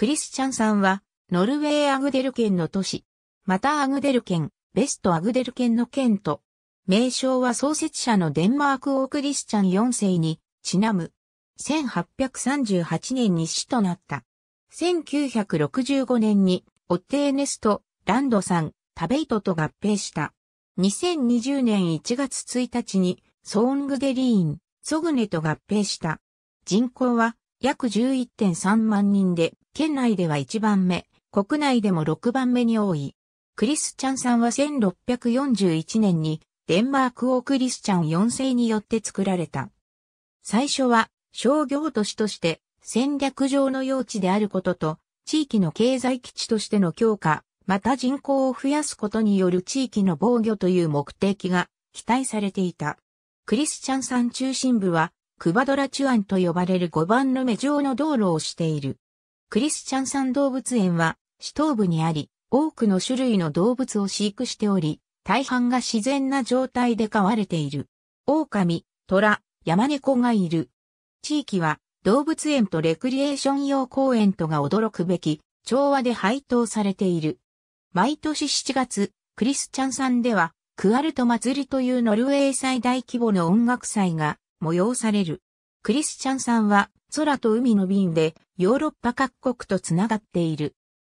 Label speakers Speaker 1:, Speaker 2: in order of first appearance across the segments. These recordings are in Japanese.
Speaker 1: クリスチャンさんは、ノルウェーアグデル県の都市、またアグデル県、ベストアグデル県の県と、名称は創設者のデンマーク王クリスチャン4世に、ちなむ。1838年に市となった。1965年に、オッテーネスト、ランドさん、タベイトと合併した。2020年1月1日に、ソーングデリーン、ソグネと合併した。人口は約11.3万人で、県内では1番目、国内でも6番目に多い。クリスチャンさんは1641年にデンマーク王クリスチャン4世によって作られた。最初は商業都市として戦略上の用地であることと地域の経済基地としての強化、また人口を増やすことによる地域の防御という目的が期待されていた。クリスチャン山中心部はクバドラチュアンと呼ばれる5番の目状の道路をしている。クリスチャン山動物園は、市東部にあり、多くの種類の動物を飼育しており、大半が自然な状態で飼われている。狼、虎、山猫がいる。地域は、動物園とレクリエーション用公園とが驚くべき、調和で配当されている。毎年7月、クリスチャン山では、クアルト祭りというノルウェー最大規模の音楽祭が催される。クリスチャンさんは空と海の便でヨーロッパ各国とつながっている。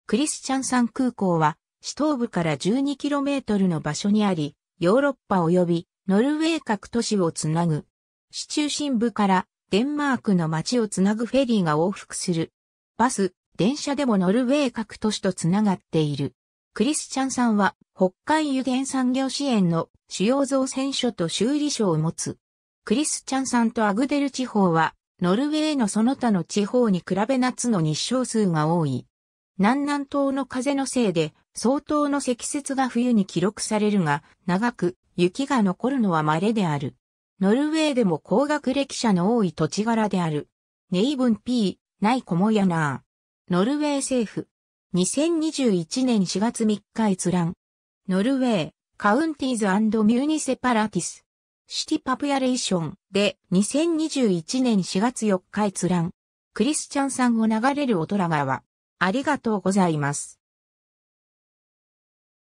Speaker 1: クリスチャンさん空港は、市東部から 12km の場所にあり、ヨーロッパ及びノルウェー各都市をつなぐ。市中心部からデンマークの街をつなぐフェリーが往復する。バス、電車でもノルウェー各都市とつながっている。クリスチャンさんは北海油田産業支援の主要造船所と修理所を持つ。クリスチャンさんとアグデル地方は、ノルウェーのその他の地方に比べ夏の日照数が多い。南南東の風のせいで、相当の積雪が冬に記録されるが、長く雪が残るのは稀である。ノルウェーでも高学歴者の多い土地柄である。ネイブン P、ナイコモヤナー。ノルウェー政府。2021年4月3日閲覧。ノルウェー、カウンティーズミュニセパラティス。シティパブヤレーションで2021年4月4日閲覧。クリスチャンさんを流れる大人川。ありがとうございます。